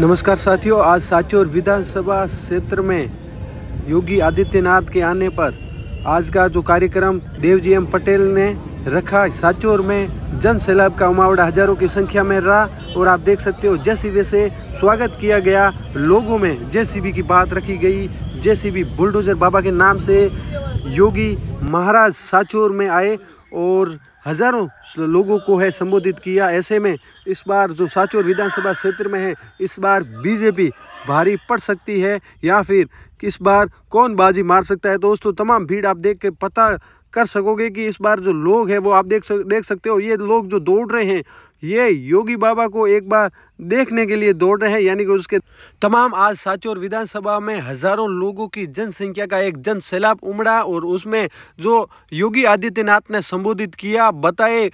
नमस्कार साथियों आज साचौर विधानसभा क्षेत्र में योगी आदित्यनाथ के आने पर आज का जो कार्यक्रम देव जी एम पटेल ने रखा साचौर में जन सैलाब का उमावड़ा हजारों की संख्या में रहा और आप देख सकते हो जैसी वैसे स्वागत किया गया लोगों में जेसीबी की बात रखी गई जेसीबी बुलडोजर बाबा के नाम से योगी महाराज साचौर में आए और हज़ारों लोगों को है संबोधित किया ऐसे में इस बार जो साचौर विधानसभा क्षेत्र में है इस बार बीजेपी भारी पड़ सकती है या फिर इस बार कौन बाजी मार सकता है दोस्तों तमाम भीड़ आप देख के पता कर सकोगे कि इस बार जो लोग हैं वो आप देख सक, देख सकते हो ये लोग जो दौड़ रहे हैं ये योगी बाबा को एक बार देखने के लिए दौड़ रहे हैं यानी कि उसके तमाम आज साचौर विधानसभा में हजारों लोगों की जनसंख्या का एक जन सैलाब उमड़ा और उसमें जो योगी आदित्यनाथ ने संबोधित किया बताए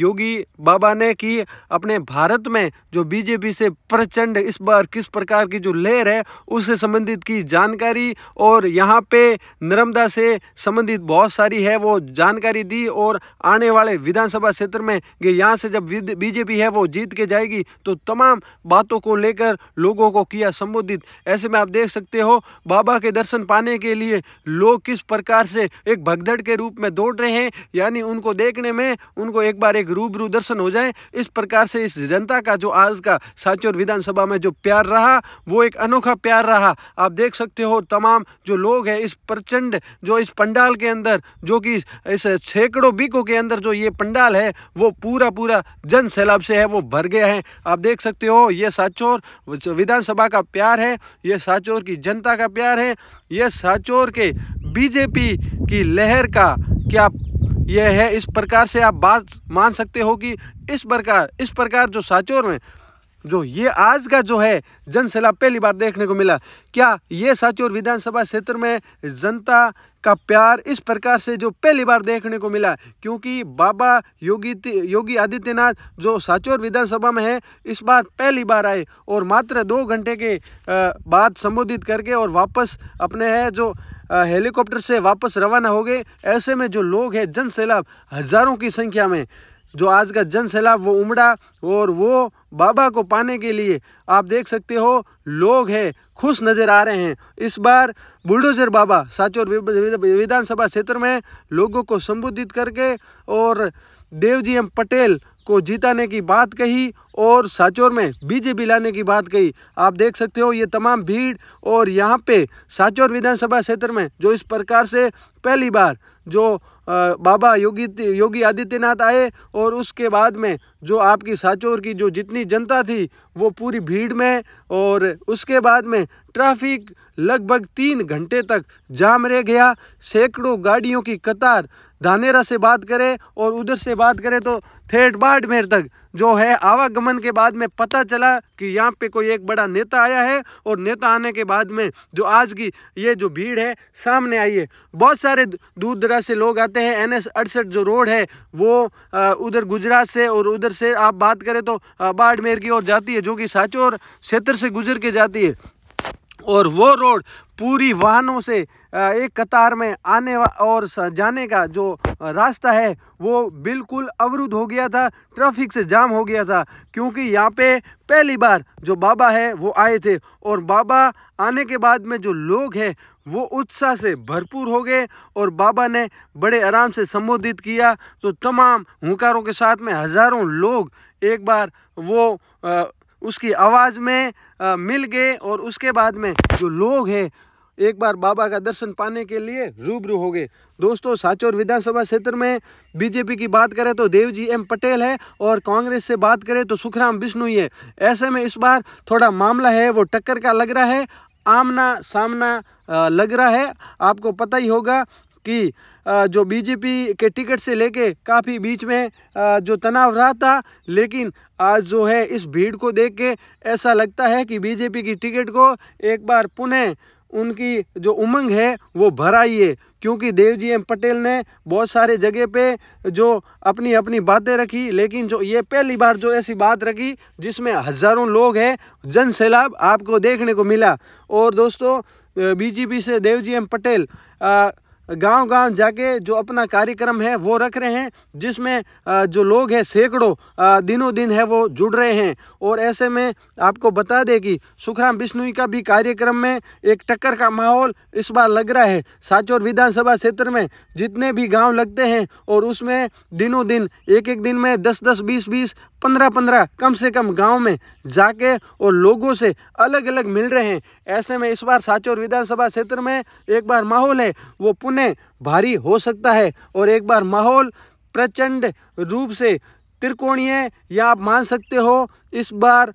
योगी बाबा ने कि अपने भारत में जो बीजेपी से प्रचंड इस बार किस प्रकार की जो लहर है उससे संबंधित की जानकारी और यहाँ पे नर्मदा से संबंधित बहुत सारी है वो जानकारी दी और आने वाले विधानसभा क्षेत्र में यहाँ से जब बीजेपी है वो जीत के जाएगी तो तमाम बातों को लेकर लोगों को किया संबोधित ऐसे में आप देख सकते हो बाबा के दर्शन पाने के लिए लोग किस प्रकार से एक भगदड़ के रूप में दौड़ रहे हैं यानी उनको देखने में उनको एक बार एक रूबरू दर्शन हो जाए इस प्रकार से इस जनता का जो आज का साचौर विधानसभा में जो प्यार रहा वो एक अनोखा प्यार रहा आप देख सकते हो तमाम जो लोग हैं इस प्रचंड जो इस पंडाल के अंदर जो कि इस सैकड़ों बीकों के अंदर जो ये पंडाल है वो पूरा पूरा जन आम सैलाब से है वो भर गया है आप देख सकते हो ये साचौर विधानसभा का प्यार है ये साचौर की जनता का प्यार है ये साचौर के बीजेपी की लहर का क्या यह है इस प्रकार से आप बात मान सकते हो कि इस प्रकार इस प्रकार जो साचौर में जो ये आज का जो है जनसैलाब पहली बार देखने को मिला क्या ये साचौर विधानसभा क्षेत्र में जनता का प्यार इस प्रकार से जो पहली बार देखने को मिला क्योंकि बाबा योगी योगी आदित्यनाथ जो साचौर विधानसभा में है इस बार पहली बार आए और मात्र दो घंटे के बाद संबोधित करके और वापस अपने है जो हेलीकॉप्टर से वापस रवाना हो गए ऐसे में जो लोग हैं जनसैलाब हज़ारों की संख्या में जो आज का जन सैलाब वो उमड़ा और वो बाबा को पाने के लिए आप देख सकते हो लोग हैं खुश नज़र आ रहे हैं इस बार बुलडोजर बाबा साचौर विधानसभा क्षेत्र में लोगों को संबोधित करके और देवजी एम पटेल को जिताने की बात कही और साचौर में बीजेपी लाने की बात कही आप देख सकते हो ये तमाम भीड़ और यहाँ पे साचौर विधानसभा क्षेत्र में जो इस प्रकार से पहली बार जो बाबा योगी योगी आदित्यनाथ आए और उसके बाद में जो आपकी साचौर की जो जितनी जनता थी वो पूरी भीड़ में और उसके बाद में ट्रैफिक लगभग तीन घंटे तक जाम रह गया सैकड़ों गाड़ियों की कतार धानेरा से बात करें और उधर से बात करें तो थेट बाड़मेर तक जो है आवागमन के बाद में पता चला कि यहाँ पे कोई एक बड़ा नेता आया है और नेता आने के बाद में जो आज की ये जो भीड़ है सामने आई है बहुत सारे दूर दराज से लोग आते हैं एन एस अड़सठ जो रोड है वो उधर गुजरात से और उधर से आप बात करें तो बाड़मेर की ओर जाती है जो कि और क्षेत्र से गुजर के जाती है और वो रोड पूरी वाहनों से एक कतार में आने और जाने का जो रास्ता है वो बिल्कुल अवरुद्ध हो गया था ट्रैफिक से जाम हो गया था क्योंकि यहाँ पे पहली बार जो बाबा है वो आए थे और बाबा आने के बाद में जो लोग हैं वो उत्साह से भरपूर हो गए और बाबा ने बड़े आराम से संबोधित किया तो तमाम हुकारों के साथ में हज़ारों लोग एक बार वो आ, उसकी आवाज़ में आ, मिल गए और उसके बाद में जो लोग हैं एक बार बाबा का दर्शन पाने के लिए रूबरू हो गए दोस्तों साचौर विधानसभा क्षेत्र में बीजेपी की बात करें तो देव जी एम पटेल है और कांग्रेस से बात करें तो सुखराम बिश्नोई है ऐसे में इस बार थोड़ा मामला है वो टक्कर का लग रहा है आमना सामना लग रहा है आपको पता ही होगा कि जो बीजेपी के टिकट से लेके काफ़ी बीच में जो तनाव रहा था लेकिन आज जो है इस भीड़ को देख के ऐसा लगता है कि बीजेपी की टिकट को एक बार पुनः उनकी जो उमंग है वो भर आई है क्योंकि देव जी एम पटेल ने बहुत सारे जगह पे जो अपनी अपनी बातें रखी लेकिन जो ये पहली बार जो ऐसी बात रखी जिसमें हज़ारों लोग हैं जन सैलाब आपको देखने को मिला और दोस्तों बीजेपी से देव जी एम पटेल आ, गांव-गांव जाके जो अपना कार्यक्रम है वो रख रहे हैं जिसमें जो लोग हैं सैकड़ों दिनों दिन है वो जुड़ रहे हैं और ऐसे में आपको बता दें कि सुखराम बिश्नोई का भी कार्यक्रम में एक टक्कर का माहौल इस बार लग रहा है साचौर विधानसभा क्षेत्र में जितने भी गांव लगते हैं और उसमें दिनों दिन एक एक दिन में दस दस बीस बीस पंद्रह पंद्रह कम से कम गांव में जाके और लोगों से अलग अलग मिल रहे हैं ऐसे में इस बार साचौर विधानसभा क्षेत्र में एक बार माहौल है वो पुण्य करने भारी हो सकता है और एक बार माहौल प्रचंड रूप से त्रिकोणीय या आप मान सकते हो इस बार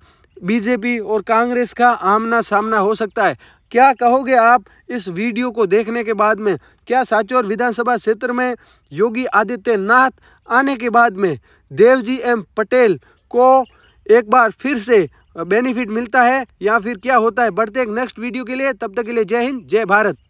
बीजेपी और कांग्रेस का आमना सामना हो सकता है क्या कहोगे आप इस वीडियो को देखने के बाद में क्या साचौर विधानसभा क्षेत्र में योगी आदित्यनाथ आने के बाद में देव जी एम पटेल को एक बार फिर से बेनिफिट मिलता है या फिर क्या होता है बढ़ते एक नेक्स्ट वीडियो के लिए तब तक के लिए जय हिंद जय भारत